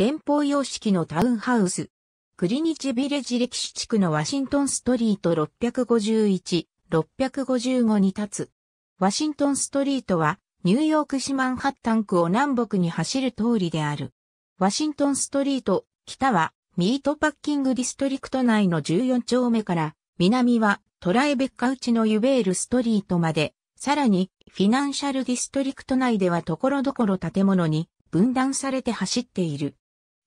連邦様式のタウンハウス。クリニチビレジ歴史地区のワシントンストリート651、655に立つ。ワシントンストリートは、ニューヨーク市マンハッタン区を南北に走る通りである。ワシントンストリート、北は、ミートパッキングディストリクト内の14丁目から、南は、トライベッカ内のユベールストリートまで、さらに、フィナンシャルディストリクト内では所々建物に分断されて走っている。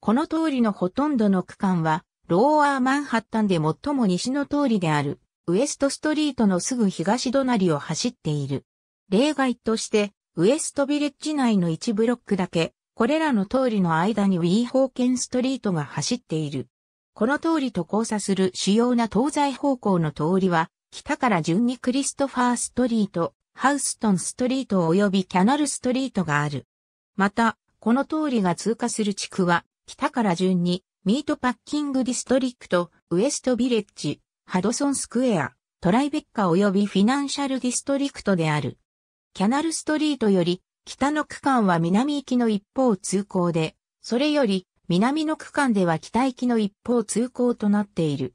この通りのほとんどの区間は、ローアーマンハッタンで最も西の通りである、ウエストストリートのすぐ東隣を走っている。例外として、ウエストビレッジ内の1ブロックだけ、これらの通りの間にウィーホーケンストリートが走っている。この通りと交差する主要な東西方向の通りは、北から順にクリストファーストリート、ハウストンストリート及びキャナルストリートがある。また、この通りが通過する地区は、北から順に、ミートパッキングディストリクト、ウエストビレッジ、ハドソンスクエア、トライベッカ及びフィナンシャルディストリクトである。キャナルストリートより、北の区間は南行きの一方通行で、それより、南の区間では北行きの一方通行となっている。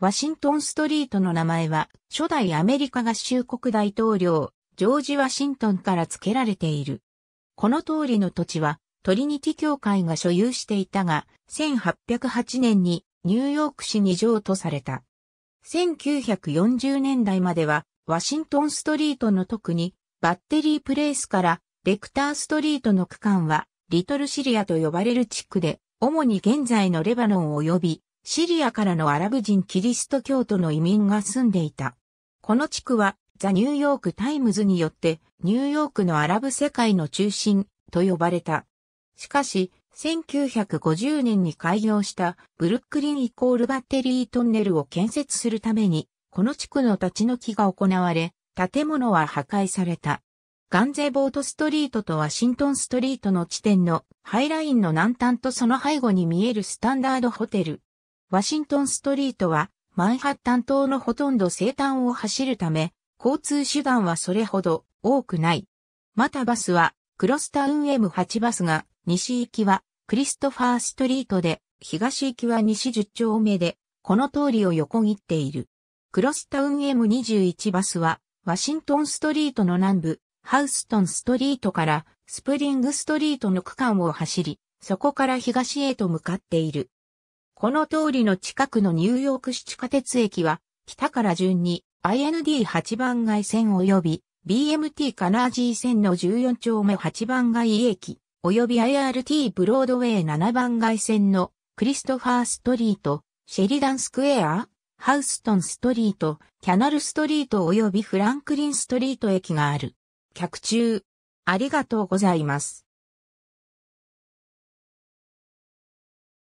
ワシントンストリートの名前は、初代アメリカ合衆国大統領、ジョージ・ワシントンから付けられている。この通りの土地は、トリニティ教会が所有していたが、1808年にニューヨーク市に譲渡された。1940年代までは、ワシントンストリートの特に、バッテリープレイスからレクターストリートの区間は、リトルシリアと呼ばれる地区で、主に現在のレバノン及び、シリアからのアラブ人キリスト教徒の移民が住んでいた。この地区は、ザ・ニューヨーク・タイムズによって、ニューヨークのアラブ世界の中心と呼ばれた。しかし、1950年に開業したブルックリンイコールバッテリートンネルを建設するために、この地区の立ち退きが行われ、建物は破壊された。ガンゼボートストリートとワシントンストリートの地点のハイラインの南端とその背後に見えるスタンダードホテル。ワシントンストリートはマンハッタン島のほとんど西端を走るため、交通手段はそれほど多くない。またバスはクロスタウン M8 バスが西行きはクリストファーストリートで、東行きは西10丁目で、この通りを横切っている。クロスタウン M21 バスは、ワシントンストリートの南部、ハウストンストリートからスプリングストリートの区間を走り、そこから東へと向かっている。この通りの近くのニューヨーク市地下鉄駅は、北から順に IND8 番街線及び BMT カナージー線の14丁目8番街駅、及び IRT ブロードウェイ7番街線のクリストファーストリート、シェリダンスクエア、ハウストンストリート、キャナルストリート及びフランクリンストリート駅がある。客中、ありがとうございます。